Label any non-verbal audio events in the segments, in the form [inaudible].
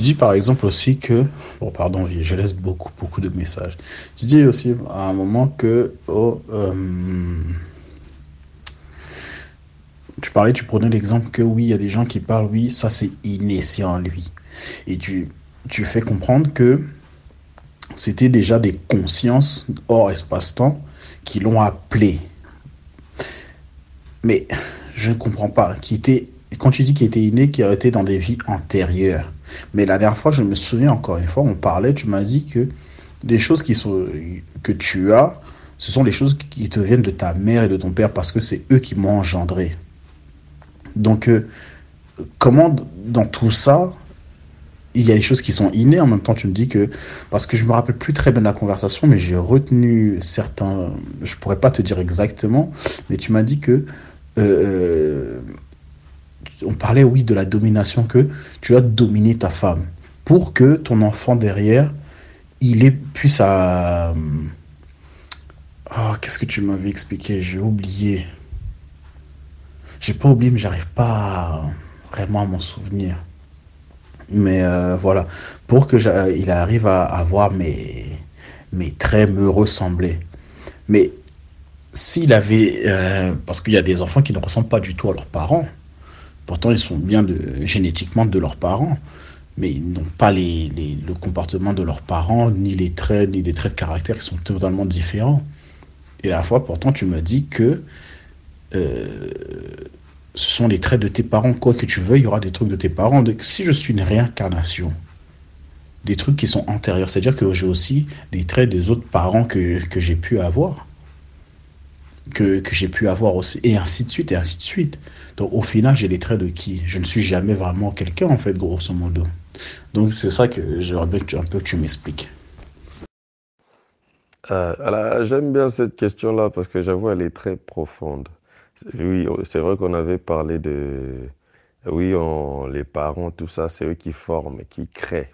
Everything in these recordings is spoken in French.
dis par exemple aussi que, bon oh, pardon, je laisse beaucoup beaucoup de messages. Tu dis aussi à un moment que, oh, euh, tu parlais, tu prenais l'exemple que oui, il y a des gens qui parlent, oui, ça c'est inné, c'est en lui. Et tu, tu fais comprendre que c'était déjà des consciences hors espace-temps qui l'ont appelé. Mais je ne comprends pas. Qui quand tu dis qu'il était inné, qui a été dans des vies antérieures. Mais la dernière fois, je me souviens encore une fois, on parlait, tu m'as dit que les choses qui sont, que tu as, ce sont les choses qui te viennent de ta mère et de ton père parce que c'est eux qui m'ont engendré. Donc, euh, comment dans tout ça, il y a des choses qui sont innées en même temps tu me dis que parce que je me rappelle plus très bien de la conversation mais j'ai retenu certains je pourrais pas te dire exactement mais tu m'as dit que euh, euh, on parlait, oui, de la domination, que tu dois dominer ta femme pour que ton enfant derrière, il puisse à... Oh, ah, qu'est-ce que tu m'avais expliqué J'ai oublié. J'ai pas oublié, mais j'arrive pas vraiment à m'en souvenir. Mais euh, voilà, pour que il arrive à, avoir voir mes, traits me ressembler. Mais s'il avait... Euh, parce qu'il y a des enfants qui ne ressemblent pas du tout à leurs parents. Pourtant, ils sont bien génétiquement de leurs parents, mais ils n'ont pas le comportement de leurs parents, ni les traits, ni les traits de caractère qui sont totalement différents. Et à la fois, pourtant, tu me dis que euh, ce sont les traits de tes parents. Quoi que tu veux, il y aura des trucs de tes parents. si je suis une réincarnation, des trucs qui sont antérieurs, c'est-à-dire que j'ai aussi des traits des autres parents que j'ai pu avoir que, que j'ai pu avoir aussi, et ainsi de suite, et ainsi de suite. Donc au final, j'ai les traits de qui Je ne suis jamais vraiment quelqu'un, en fait, grosso modo. Donc c'est ça que j'aimerais un peu que tu m'expliques. Euh, J'aime bien cette question-là parce que j'avoue, elle est très profonde. Oui, oh, c'est vrai qu'on avait parlé de... Oui, on, les parents, tout ça, c'est eux qui forment, qui créent.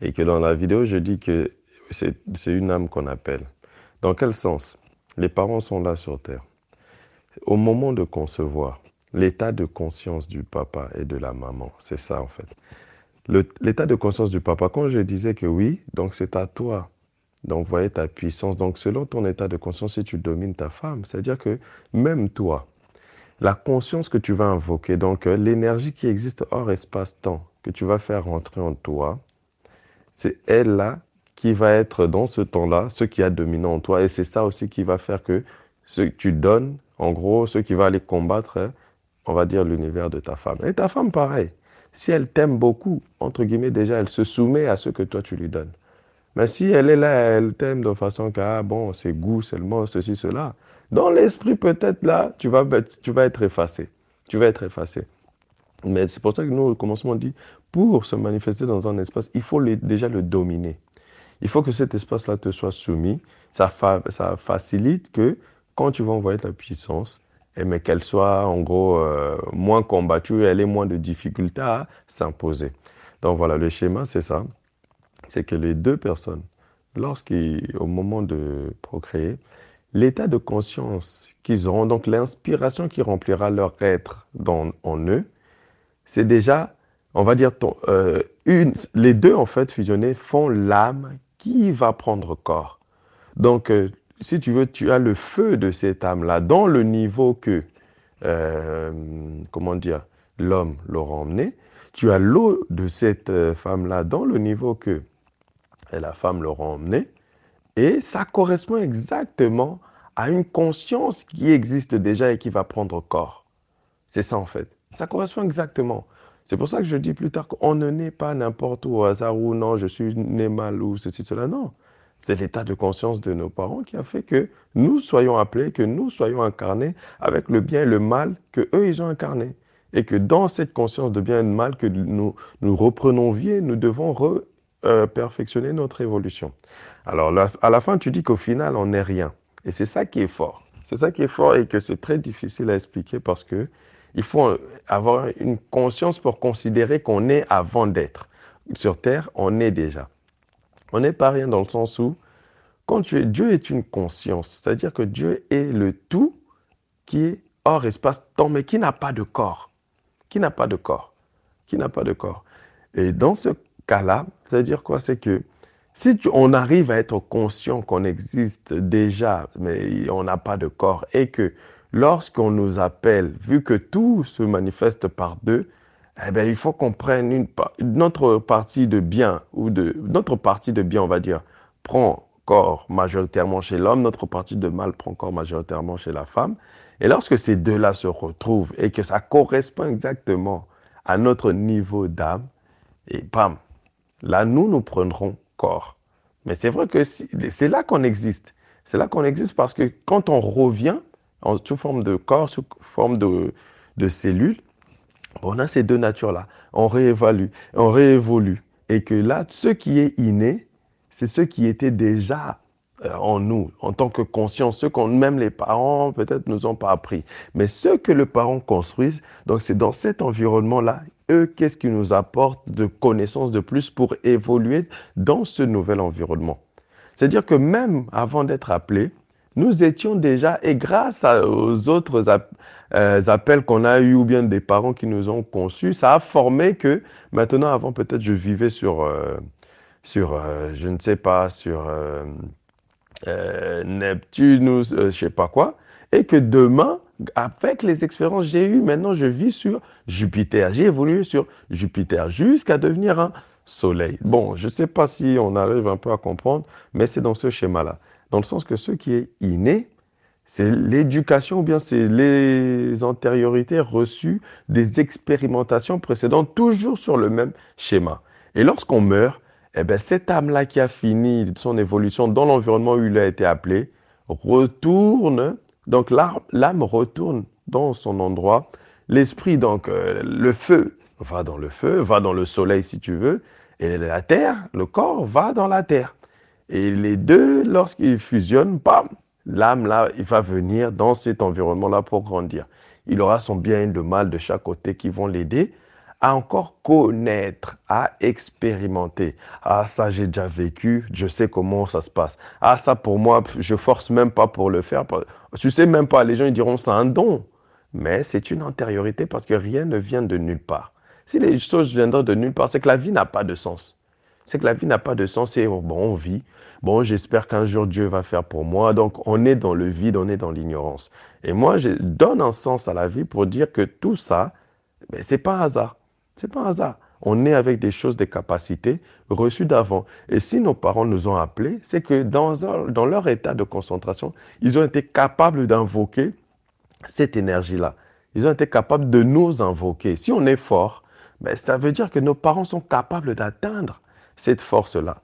Et que dans la vidéo, je dis que c'est une âme qu'on appelle. Dans quel sens les parents sont là sur Terre. Au moment de concevoir, l'état de conscience du papa et de la maman, c'est ça en fait. L'état de conscience du papa, quand je disais que oui, donc c'est à toi d'envoyer ta puissance. Donc selon ton état de conscience, si tu domines ta femme, c'est-à-dire que même toi, la conscience que tu vas invoquer, donc euh, l'énergie qui existe hors espace-temps, que tu vas faire rentrer en toi, c'est elle-là qui va être dans ce temps-là, ce qui a dominé en toi. Et c'est ça aussi qui va faire que ce que tu donnes, en gros, ce qui va aller combattre, on va dire, l'univers de ta femme. Et ta femme, pareil. Si elle t'aime beaucoup, entre guillemets, déjà, elle se soumet à ce que toi, tu lui donnes. Mais si elle est là, elle t'aime de façon que, ah, bon, c'est goût seulement, ceci, cela. Dans l'esprit, peut-être là, tu vas, tu vas être effacé. Tu vas être effacé. Mais c'est pour ça que nous, au commencement, on dit, pour se manifester dans un espace, il faut déjà le dominer. Il faut que cet espace-là te soit soumis. Ça, ça facilite que quand tu vas envoyer ta puissance, mais eh ben, qu'elle soit en gros euh, moins combattue, elle ait moins de difficultés à s'imposer. Donc voilà, le schéma, c'est ça. C'est que les deux personnes, au moment de procréer, l'état de conscience qu'ils auront, donc l'inspiration qui remplira leur être dans, en eux, c'est déjà, on va dire, euh, une, les deux en fait fusionnés font l'âme qui va prendre corps. Donc, euh, si tu veux, tu as le feu de cette âme-là dans le niveau que, euh, comment dire, l'homme l'aura emmené. Tu as l'eau de cette euh, femme-là dans le niveau que la femme l'aura emmené. Et ça correspond exactement à une conscience qui existe déjà et qui va prendre corps. C'est ça en fait. Ça correspond exactement. C'est pour ça que je dis plus tard qu'on ne naît pas n'importe où au hasard ou non, je suis né mal ou ceci, cela. Non. C'est l'état de conscience de nos parents qui a fait que nous soyons appelés, que nous soyons incarnés avec le bien et le mal que eux ils ont incarné. Et que dans cette conscience de bien et de mal que nous, nous reprenons vie, nous devons re, euh, perfectionner notre évolution. Alors à la fin, tu dis qu'au final, on n'est rien. Et c'est ça qui est fort. C'est ça qui est fort et que c'est très difficile à expliquer parce que il faut avoir une conscience pour considérer qu'on est avant d'être. Sur Terre, on est déjà. On n'est pas rien dans le sens où, quand Dieu est une conscience, c'est-à-dire que Dieu est le tout qui est hors espace-temps, mais qui n'a pas de corps. Qui n'a pas de corps. Qui n'a pas de corps. Et dans ce cas-là, c'est-à-dire quoi C'est que si on arrive à être conscient qu'on existe déjà, mais on n'a pas de corps, et que lorsqu'on nous appelle, vu que tout se manifeste par deux, eh ben il faut qu'on prenne une notre partie de bien ou de notre partie de bien, on va dire, prend corps majoritairement chez l'homme, notre partie de mal prend corps majoritairement chez la femme. Et lorsque ces deux-là se retrouvent et que ça correspond exactement à notre niveau d'âme, et bam, là nous nous prendrons corps. Mais c'est vrai que c'est là qu'on existe. C'est là qu'on existe parce que quand on revient, sous forme de corps, sous forme de, cellules, on a ces deux natures-là. On réévalue, on réévolue. Et que là, ce qui est inné, c'est ce qui était déjà euh, en nous, en tant que conscience, ce qu'on même les parents peut-être nous ont pas appris. Mais ce que le parent construisent, donc c'est dans cet environnement-là, eux, qu'est-ce qui nous apporte de connaissances de plus pour évoluer dans ce nouvel environnement C'est-à-dire que même avant d'être appelé, nous étions déjà, et grâce aux autres euh, appels qu'on a eus ou bien des parents qui nous ont conçus, ça a formé que maintenant, avant peut-être, je vivais sur, euh, sur euh, je ne sais pas, sur Neptune ou je ne sais pas quoi, et que demain, avec les expériences que j'ai eues, maintenant je vis sur Jupiter. J'ai évolué sur Jupiter jusqu'à devenir un soleil. Bon, je ne sais pas si on arrive un peu à comprendre, mais c'est dans ce schéma-là dans le sens que ce qui est inné, c'est l'éducation ou bien c'est les antériorités reçues des expérimentations précédentes, toujours sur le même schéma. Et lorsqu'on meurt, eh bien, cette âme-là qui a fini son évolution dans l'environnement où il a été appelé, retourne, donc l'âme retourne dans son endroit, l'esprit, donc euh, le feu, va dans le feu, va dans le soleil si tu veux, et la terre, le corps va dans la terre. Et les deux, lorsqu'ils fusionnent, bam, l'âme là, il va venir dans cet environnement là pour grandir. Il aura son bien et le mal de chaque côté qui vont l'aider à encore connaître, à expérimenter. Ah ça j'ai déjà vécu, je sais comment ça se passe. Ah ça pour moi, je force même pas pour le faire. Tu sais même pas, les gens ils diront c'est un don. Mais c'est une antériorité parce que rien ne vient de nulle part. Si les choses viendront de nulle part, c'est que la vie n'a pas de sens c'est que la vie n'a pas de sens c'est bon, on vit. Bon, j'espère qu'un jour Dieu va faire pour moi. Donc, on est dans le vide, on est dans l'ignorance. Et moi, je donne un sens à la vie pour dire que tout ça, ben, c'est pas un hasard. C'est pas un hasard. On est avec des choses, des capacités reçues d'avant. Et si nos parents nous ont appelés, c'est que dans, dans leur état de concentration, ils ont été capables d'invoquer cette énergie-là. Ils ont été capables de nous invoquer. Si on est fort, ben, ça veut dire que nos parents sont capables d'atteindre cette force-là.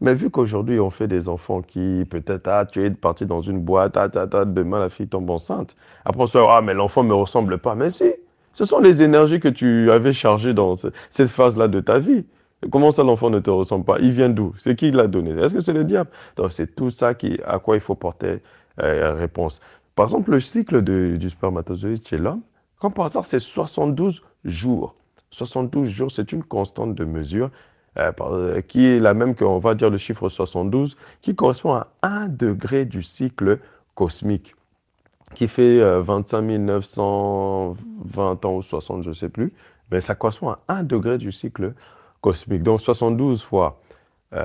Mais vu qu'aujourd'hui, on fait des enfants qui, peut-être, ah, tu es parti dans une boîte, ah, ta, demain, la fille tombe enceinte. Après, on se dit, ah, mais l'enfant ne me ressemble pas. Mais si, ce sont les énergies que tu avais chargées dans cette phase-là de ta vie. Comment ça, l'enfant ne te ressemble pas Il vient d'où C'est qui l'a donné Est-ce que c'est le diable Donc, c'est tout ça qui, à quoi il faut porter euh, réponse. Par exemple, le cycle du spermatozoïde chez l'homme, comme par hasard, c'est 72 jours. 72 jours, c'est une constante de mesure euh, euh, qui est la même on va dire le chiffre 72, qui correspond à 1 degré du cycle cosmique, qui fait 25 920 ans ou 60, je ne sais plus, mais ça correspond à 1 degré du cycle cosmique. Donc 72 fois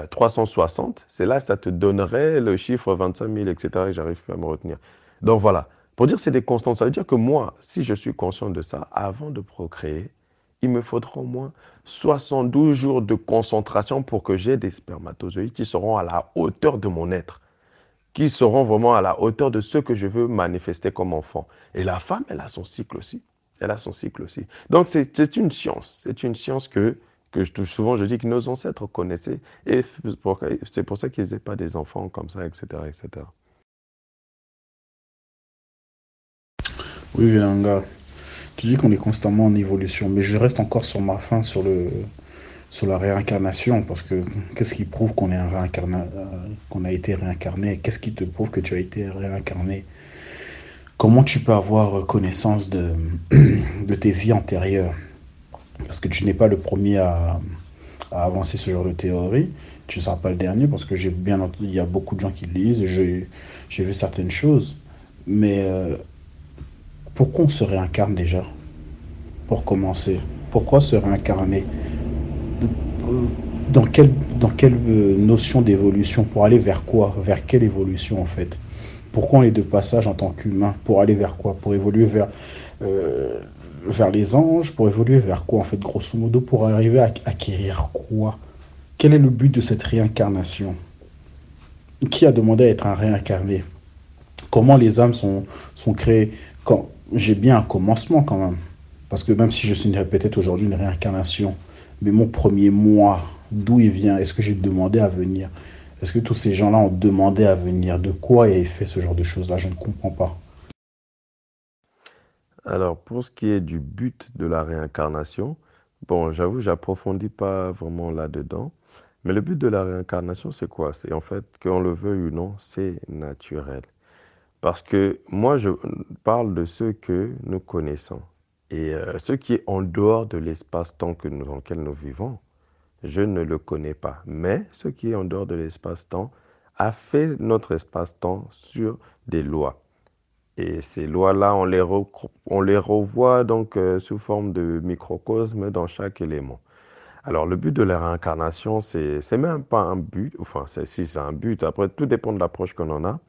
360, euh, c'est là, ça te donnerait le chiffre 25 000, etc., et j'arrive pas à me retenir. Donc voilà, pour dire c'est des constantes, ça veut dire que moi, si je suis conscient de ça, avant de procréer, il me faudra au moins 72 jours de concentration pour que j'ai des spermatozoïdes qui seront à la hauteur de mon être, qui seront vraiment à la hauteur de ce que je veux manifester comme enfant. Et la femme, elle a son cycle aussi. Elle a son cycle aussi. Donc c'est une science. C'est une science que, que je touche souvent. Je dis que nos ancêtres connaissaient et c'est pour ça qu'ils n'avaient pas des enfants comme ça, etc. etc. Oui, Vilanga. Tu dis qu'on est constamment en évolution, mais je reste encore sur ma fin, sur, le, sur la réincarnation, parce que qu'est-ce qui prouve qu'on est euh, qu'on a été réincarné Qu'est-ce qui te prouve que tu as été réincarné Comment tu peux avoir connaissance de, [clears throat] de tes vies antérieures Parce que tu n'es pas le premier à, à avancer ce genre de théorie. Tu ne seras pas le dernier parce que j'ai bien entendu, il y a beaucoup de gens qui le lisent, j'ai vu certaines choses. Mais euh, pourquoi on se réincarne déjà Pour commencer, pourquoi se réincarner dans quelle, dans quelle euh, notion d'évolution Pour aller vers quoi Vers quelle évolution en fait Pourquoi on est de passage en tant qu'humain Pour aller vers quoi Pour évoluer vers, euh, vers les anges Pour évoluer vers quoi en fait Grosso modo, pour arriver à acquérir quoi Quel est le but de cette réincarnation Qui a demandé à être un réincarné Comment les âmes sont, sont créées quand, j'ai bien un commencement quand même. Parce que même si je suis peut-être aujourd'hui une réincarnation, mais mon premier moi, d'où il vient Est-ce que j'ai demandé à venir Est-ce que tous ces gens-là ont demandé à venir De quoi est fait ce genre de choses-là Je ne comprends pas. Alors, pour ce qui est du but de la réincarnation, bon, j'avoue, j'approfondis pas vraiment là-dedans. Mais le but de la réincarnation, c'est quoi C'est en fait, qu'on le veuille ou non, c'est naturel. Parce que moi, je parle de ce que nous connaissons et euh, ce qui est en dehors de l'espace-temps que nous, dans lequel nous vivons. Je ne le connais pas. Mais ce qui est en dehors de l'espace-temps a fait notre espace-temps sur des lois. Et ces lois-là, on, les on les revoit donc euh, sous forme de microcosme dans chaque élément. Alors le but de la réincarnation, c'est même pas un but, enfin si c'est un but, après tout dépend de l'approche qu'on en a,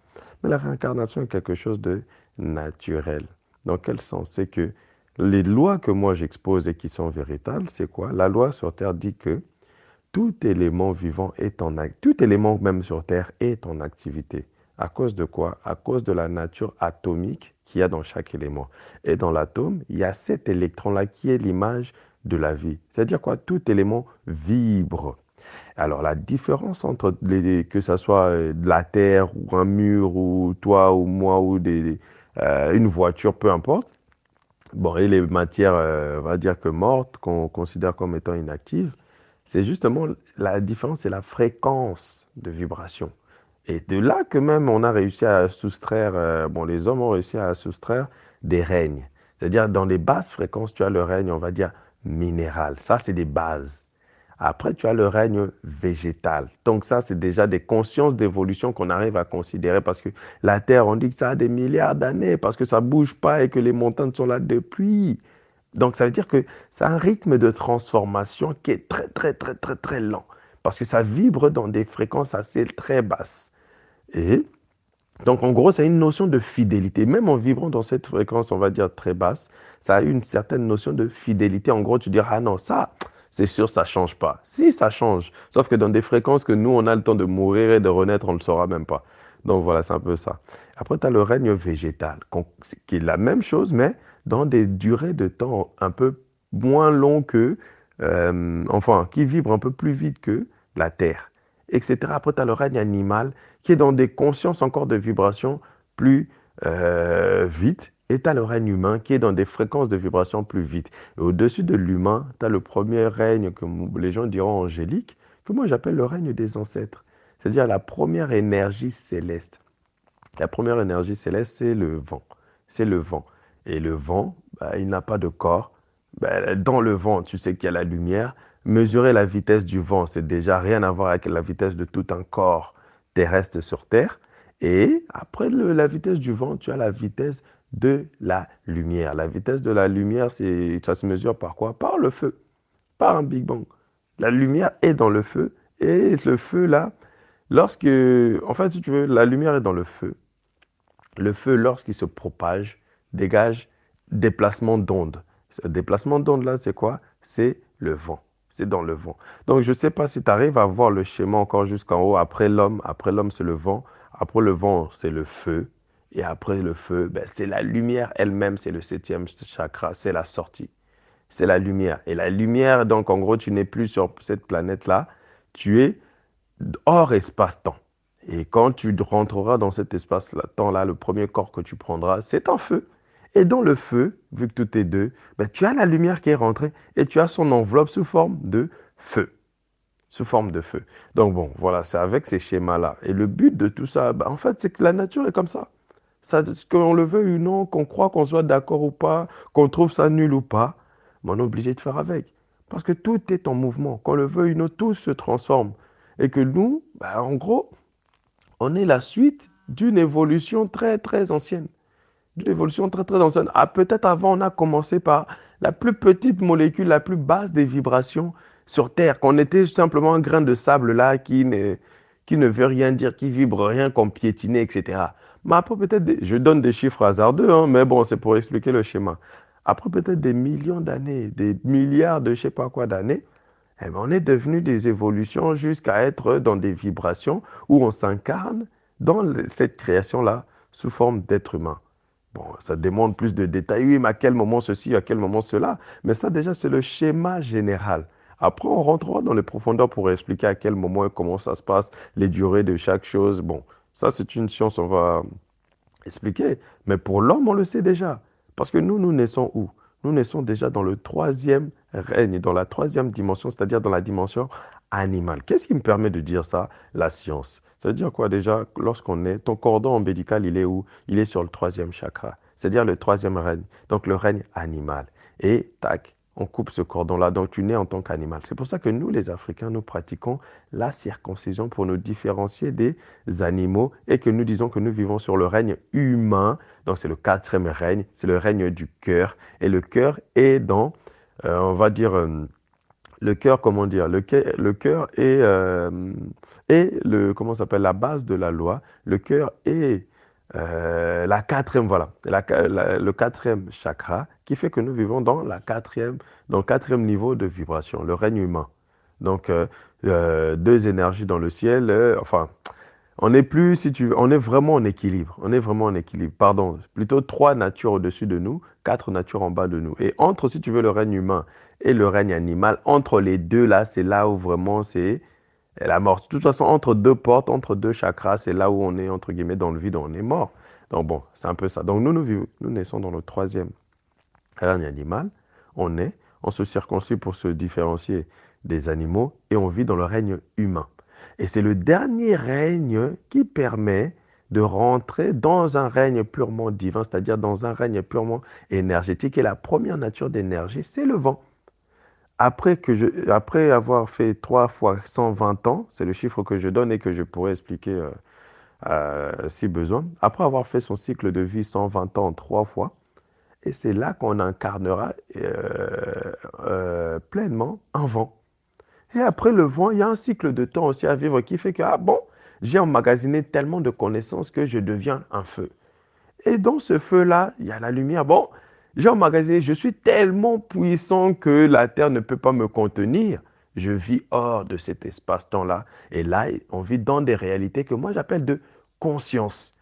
la réincarnation est quelque chose de naturel. Dans quel sens C'est que les lois que moi j'expose et qui sont véritables, c'est quoi La loi sur Terre dit que tout élément vivant est en tout élément même sur Terre est en activité. À cause de quoi À cause de la nature atomique qu'il y a dans chaque élément. Et dans l'atome, il y a cet électron-là qui est l'image de la vie. C'est-à-dire quoi Tout élément vibre. Alors la différence entre que ce soit euh, de la terre ou un mur ou toi ou moi ou euh, une voiture, peu importe, bon, et les matières, euh, on va dire que mortes, qu'on considère comme étant inactives, c'est justement la différence, c'est la fréquence de vibration. Et de là que même on a réussi à soustraire, bon, les hommes ont réussi à soustraire des règnes. C'est-à-dire dans les basses fréquences, tu as le règne, on va dire, minéral. Ça, c'est des bases. Après, tu as le règne végétal. Donc ça, c'est déjà des consciences d'évolution qu'on arrive à considérer parce que la Terre, on dit que ça a des milliards d'années, parce que ça bouge pas et que les montagnes sont là depuis. Donc ça veut dire que c'est un rythme de transformation qui est très, très, très, très, très lent, parce que ça vibre dans des fréquences assez très basses. Et donc en gros, c'est une notion de fidélité. Même en vibrant dans cette fréquence, on va dire très basse, ça a une certaine notion de fidélité. En gros, tu diras, ah non, ça c'est sûr, ça change pas. Si, ça change. Sauf que dans des fréquences que nous, on a le temps de mourir et de renaître, on ne le saura même pas. Donc voilà, c'est un peu ça. Après, tu as le règne végétal, qui est la même chose, mais dans des durées de temps un peu moins longues que, euh, enfin, qui vibre un peu plus vite que la Terre, etc. Après, tu as le règne animal, qui est dans des consciences encore de vibrations plus euh, vite et tu as le règne humain qui est dans des fréquences de vibration plus vite. Et au-dessus de l'humain, tu as le premier règne que les gens diront angélique, que moi j'appelle le règne des ancêtres. C'est-à-dire la première énergie céleste. La première énergie céleste, c'est le vent. C'est le vent. Et le vent, bah, il n'a pas de corps. Bah, dans le vent, tu sais qu'il y a la lumière. Mesurer la vitesse du vent, c'est déjà rien à voir avec la vitesse de tout un corps terrestre sur Terre. Et après la vitesse du vent, tu as la vitesse de la lumière. La vitesse de la lumière, ça se mesure par quoi Par le feu, par un Big Bang. La lumière est dans le feu et le feu là, lorsque, en fait, si tu veux, la lumière est dans le feu. Le feu, lorsqu'il se propage, dégage déplacement d'onde. Ce déplacement d'onde, là, c'est quoi C'est le vent. C'est dans le vent. Donc je ne sais pas si tu arrives à voir le schéma encore jusqu'en haut. Après l'homme, après l'homme, c'est le vent. Après le vent, c'est le feu. Et après le feu, ben, c'est la lumière elle-même, c'est le septième chakra, c'est la sortie. C'est la lumière. Et la lumière, donc en gros, tu n'es plus sur cette planète-là, tu es hors espace-temps. Et quand tu rentreras dans cet espace-temps-là, le premier corps que tu prendras, c'est un feu. Et dans le feu, vu que tout est deux, ben, tu as la lumière qui est rentrée et tu as son enveloppe sous forme de feu. Sous forme de feu. Donc bon, voilà, c'est avec ces schémas-là. Et le but de tout ça, ben, en fait, c'est que la nature est comme ça qu'on le veut ou non, qu'on croit qu'on soit d'accord ou pas, qu'on trouve ça nul ou pas, mais on est obligé de faire avec. Parce que tout est en mouvement. Qu'on le veuille ou non, tout se transforme. Et que nous, bah, en gros, on est la suite d'une évolution très, très ancienne. D'une évolution très, très ancienne. Ah, peut-être avant, on a commencé par la plus petite molécule, la plus basse des vibrations sur Terre, qu'on était simplement un grain de sable là qui ne, qui ne veut rien dire, qui vibre rien, qu'on piétinait, etc. Mais bah, après, peut-être, je donne des chiffres hasardeux, hein, mais bon, c'est pour expliquer le schéma. Après peut-être des millions d'années, des milliards de je sais pas quoi d'années, eh ben, on est devenu des évolutions jusqu'à être dans des vibrations où on s'incarne dans cette création-là sous forme d'être humain. Bon, ça demande plus de détails. Oui, mais à quel moment ceci, à quel moment cela Mais ça, déjà, c'est le schéma général. Après, on rentrera dans les profondeurs pour expliquer à quel moment et comment ça se passe, les durées de chaque chose. Bon, ça, c'est une science, on va expliquer. Mais pour l'homme, on le sait déjà. Parce que nous, nous naissons où Nous naissons déjà dans le troisième règne, dans la troisième dimension, c'est-à-dire dans la dimension animale. Qu'est-ce qui me permet de dire ça La science. Ça veut dire quoi déjà Lorsqu'on est, ton cordon médical, il est où Il est sur le troisième chakra, c'est-à-dire le troisième règne, donc le règne animal. Et tac, on coupe ce cordon-là. Donc tu nais en tant qu'animal. C'est pour ça que nous, les Africains, nous pratiquons la circoncision pour nous différencier des animaux et que nous disons que nous vivons sur le règne humain. Donc c'est le quatrième règne, c'est le règne du cœur. Et le cœur est dans, euh, on va dire, euh, le cœur, comment dire, le cœur, le est, euh, le, comment s'appelle, la base de la loi. Le cœur est euh, la quatrième, voilà, le quatrième chakra qui fait que nous vivons dans, la quatrième, dans le quatrième niveau de vibration, le règne humain. Donc, euh, euh, deux énergies dans le ciel, enfin, on est plus, si tu on est vraiment en équilibre, on est vraiment en équilibre, pardon, plutôt trois natures au-dessus de nous, quatre natures en bas de nous. Et entre, si tu veux, le règne humain et le règne animal, entre les deux là, c'est là où vraiment c'est et la mort, de toute façon, entre deux portes, entre deux chakras, c'est là où on est, entre guillemets, dans le vide, on est mort. Donc bon, c'est un peu ça. Donc nous, nous, vivons, nous naissons dans le troisième règne animal, on est, on se circoncit pour se différencier des animaux et on vit dans le règne humain. Et c'est le dernier règne qui permet de rentrer dans un règne purement divin, c'est-à-dire dans un règne purement énergétique. Et la première nature d'énergie, c'est le vent. Après, que après avoir fait trois fois 120 ans, c'est le chiffre que je donne et que je pourrais expliquer euh, euh, si besoin, après avoir fait son cycle de vie 120 ans trois fois, et c'est là qu'on incarnera euh, pleinement un vent. Et après le vent, il y a un cycle de temps aussi à vivre qui fait que, ah bon, j'ai emmagasiné tellement de connaissances que je deviens un feu. Et dans ce feu-là, il y a la lumière. Bon, j'ai je suis tellement puissant que la terre ne peut pas me contenir. Je vis hors de cet espace-temps-là. Et là, on vit dans des réalités que moi j'appelle de conscience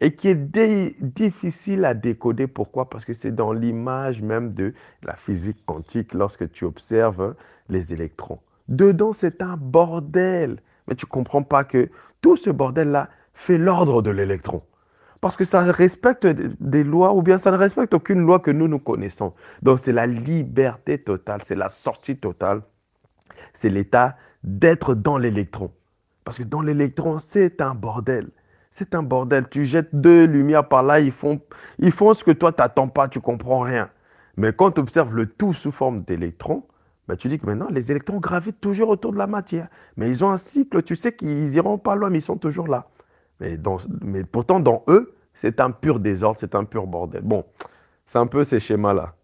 et qui est difficile à décoder. Pourquoi Parce que c'est dans l'image même de la physique quantique lorsque tu observes hein, les électrons. Dedans, c'est un bordel. Mais tu comprends pas que tout ce bordel-là fait l'ordre de l'électron. Parce que ça respecte des lois ou bien ça ne respecte aucune loi que nous nous connaissons. Donc c'est la liberté totale, c'est la sortie totale, c'est l'état d'être dans l'électron. Parce que dans l'électron, c'est un bordel. C'est un bordel. Tu jettes deux lumières par là, ils font, ils font ce que toi, tu t'attends pas, tu comprends rien. Mais quand tu observes le tout sous forme d'électrons, bah, tu dis que maintenant, les électrons gravitent toujours autour de la matière. Mais ils ont un cycle, tu sais qu'ils iront pas loin, mais ils sont toujours là. Mais, pourtant, dans eux, c'est un pur désordre, c'est un pur bordel. Bon, c'est un peu ces schémas-là.